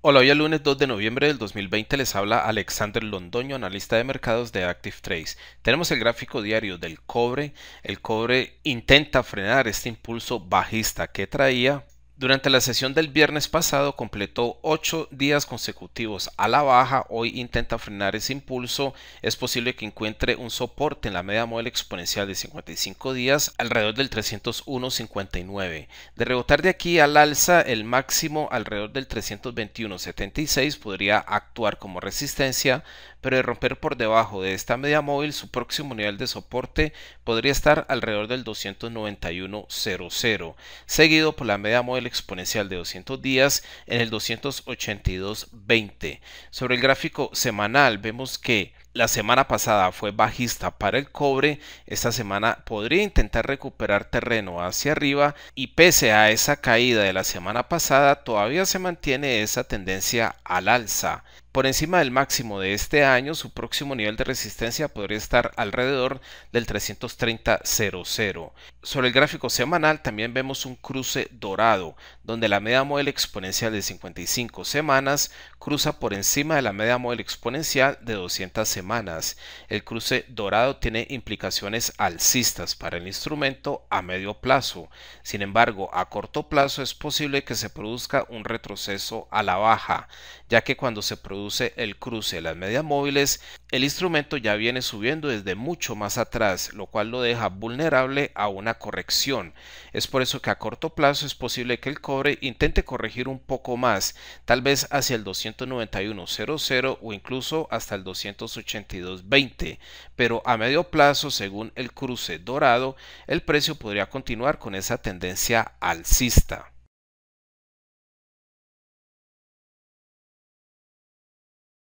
Hola, hoy el lunes 2 de noviembre del 2020 les habla Alexander Londoño, analista de mercados de Active Trace. Tenemos el gráfico diario del cobre. El cobre intenta frenar este impulso bajista que traía durante la sesión del viernes pasado completó 8 días consecutivos a la baja, hoy intenta frenar ese impulso, es posible que encuentre un soporte en la media móvil exponencial de 55 días alrededor del 301.59. De rebotar de aquí al alza, el máximo alrededor del 321.76 podría actuar como resistencia, pero de romper por debajo de esta media móvil, su próximo nivel de soporte podría estar alrededor del 291.00, seguido por la media móvil exponencial de 200 días en el 282.20. Sobre el gráfico semanal vemos que la semana pasada fue bajista para el cobre, esta semana podría intentar recuperar terreno hacia arriba y pese a esa caída de la semana pasada todavía se mantiene esa tendencia al alza. Por encima del máximo de este año, su próximo nivel de resistencia podría estar alrededor del 330.00. Sobre el gráfico semanal también vemos un cruce dorado, donde la media móvil exponencial de 55 semanas cruza por encima de la media móvil exponencial de 200 semanas. El cruce dorado tiene implicaciones alcistas para el instrumento a medio plazo. Sin embargo, a corto plazo es posible que se produzca un retroceso a la baja, ya que cuando se produce el cruce de las medias móviles, el instrumento ya viene subiendo desde mucho más atrás, lo cual lo deja vulnerable a una corrección. Es por eso que a corto plazo es posible que el cobre intente corregir un poco más, tal vez hacia el 291.00 o incluso hasta el 282.20, pero a medio plazo, según el cruce dorado, el precio podría continuar con esa tendencia alcista.